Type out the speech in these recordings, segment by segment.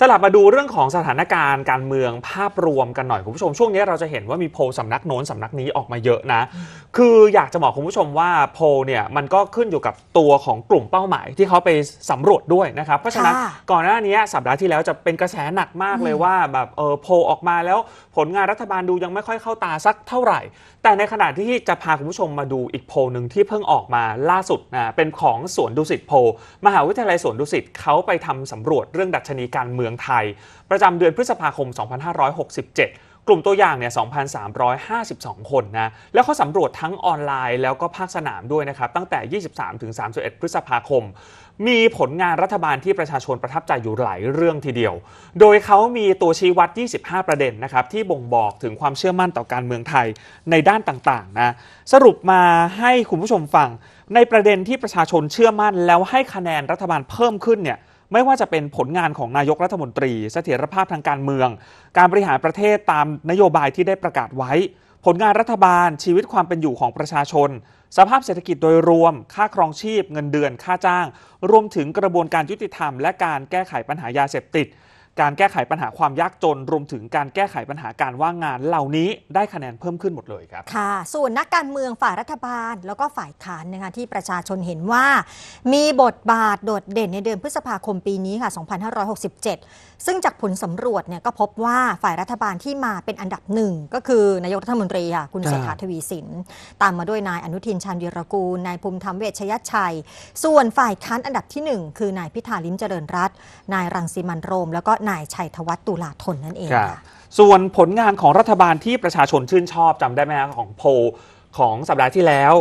สลับมาดูเรื่องของสถานการณ์การเมืองภาพรวมกันหน่อยคุณผู้ชม ช่วงนี้เราจะเห็นว่ามีโพลสำนักโน้นสำนักนี้ออกมาเยอะนะคืออยากจะบอกคุณผู้ชมว่าโพเนี่ยมันก็ขึ้นอยู่กับตัวของกลุ่มเป้าหมาย ที่เขาไปสำรวจด้วยนะครับเพราะฉะนั้นก่อนหน้านี้ สัปดาห์ที่แล้วจะเป็นกระแสหนักมากเลยว่าแบบเออโพออกมาแล้ว ผลงานรัฐบาลดูยังไม่ค่อยเข้าตาสักเท่าไหร่ แต่ในขณะที่จะพาคุณผู้ชมมาดูอีกโพหนึ่งที่เพิ่งออกมาล่าสุดนะเป็นของสวนดุสิตโพมหาวิทยาลัยสวนดุสิตเขาไปทำสำรวจเรื่องดัชนีการเมืองไทย ประจำเดือนพฤษภาคม 2567กลุ่มตัวอย่างเนี่ย 2,352 คนนะ แล้วเขาสำรวจทั้งออนไลน์แล้วก็ภาคสนามด้วยนะครับ ตั้งแต่ 23 31 พฤษภาคม มีผลงานรัฐบาลที่ประชาชนประทับใจอยู่หลายเรื่องทีเดียว โดยเขามีตัวชี้วัด 25 ประเด็นนะครับ ที่บ่งบอกถึงความเชื่อมั่นต่อการเมืองไทยในด้านต่างๆนะ สรุปมาให้คุณผู้ชมฟังในประเด็นที่ประชาชนเชื่อมั่น แล้วให้คะแนนรัฐบาลเพิ่มขึ้นเนี่ยไม่ว่าจะเป็นผลงานของนายกรัฐมนตรี เสถียรภาพทางการเมือง การบริหารประเทศตามนโยบายที่ได้ประกาศไว้ ผลงานรัฐบาล ชีวิตความเป็นอยู่ของประชาชน สภาพเศรษฐกิจโดยรวม ค่าครองชีพ เงินเดือน ค่าจ้าง รวมถึงกระบวนการยุติธรรมและการแก้ไขปัญหายาเสพติดการแก้ไขปัญหาความยากจนรวมถึงการแก้ไขปัญหาการว่างงานเหล่านี้ได้คะแนนเพิ่มขึ้นหมดเลยครับ ค่ะ ส่วนนักการเมืองฝ่ายรัฐบาลแล้วก็ฝ่ายค้านนะคะที่ประชาชนเห็นว่า มีบทบาทโดดเด่นในเดือนพฤษภาคมปีนี้ค่ะ 2567 ซึ่งจากผลสำรวจเนี่ยก็พบว่าฝ่ายรัฐบาลที่มาเป็นอันดับหนึ่ง ก็คือนายกรัฐมนตรีค่ะคุณเศรษฐาทวีสินตามมาด้วยนายอนุทินชาญวีรกูลนายภูมิธรรมเวชยชัย ส่วนฝ่ายค้านอันดับที่ 1 คือนายพิธาลิ้มเจริญรัตนายรังสีมันโรม แล้วก็นายชัยธวัฒน์ตุลาธนนั่นเองค่ะส่วนผลงานของรัฐบาลที่ประชาชนชื่นชอบจำได้ไหมของโพของสัปดาห์ที่แล้ว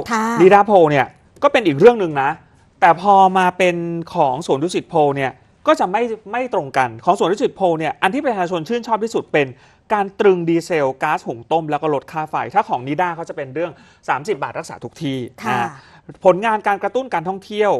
ดีดาโพเนี่ยก็เป็นอีกเรื่องหนึ่งนะ แต่พอมาเป็นของสวนดุสิตโพเนี่ยก็จะไม่ไม่ตรงกันของสวนดุสิตโพเนี่ยอันที่ประชาชนชื่นชอบที่สุดเป็น การตรึงดีเซลก๊าซหุงต้ม แล้วก็ลดค่าไฟถ้าของนิด้าเขาจะเป็นเรื่อง30 บาทรักษาทุกที่นะผลงานการกระตุ้นการท่องเที่ยว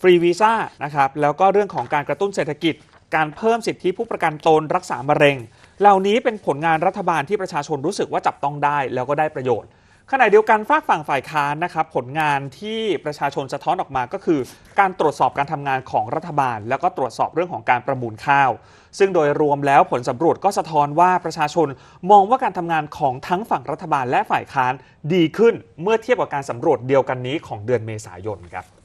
ฟรีวีซ่านะครับแล้วก็เรื่องของการกระตุ้นเศรษฐกิจการเพิ่มสิทธิผู้ประกันตนรักษามะเร็ง เหล่านี้เป็นผลงานรัฐบาลที่ประชาชนรู้สึกว่าจับต้องได้แล้วก็ได้ประโยชน์ ขณะเดียวกันฝากฝั่งฝ่ายค้านนะครับ ผลงานที่ประชาชนสะท้อนออกมาก็คือการตรวจสอบการทำงานของรัฐบาล แล้วก็ตรวจสอบเรื่องของการประมูลข้าว ซึ่งโดยรวมแล้วผลสำรวจก็สะท้อนว่าประชาชนมองว่าการทำงานของทั้งฝั่งรัฐบาลและฝ่ายค้านดีขึ้นเมื่อเทียบกับการสำรวจเดียวกันนี้ของเดือนเมษายนครับ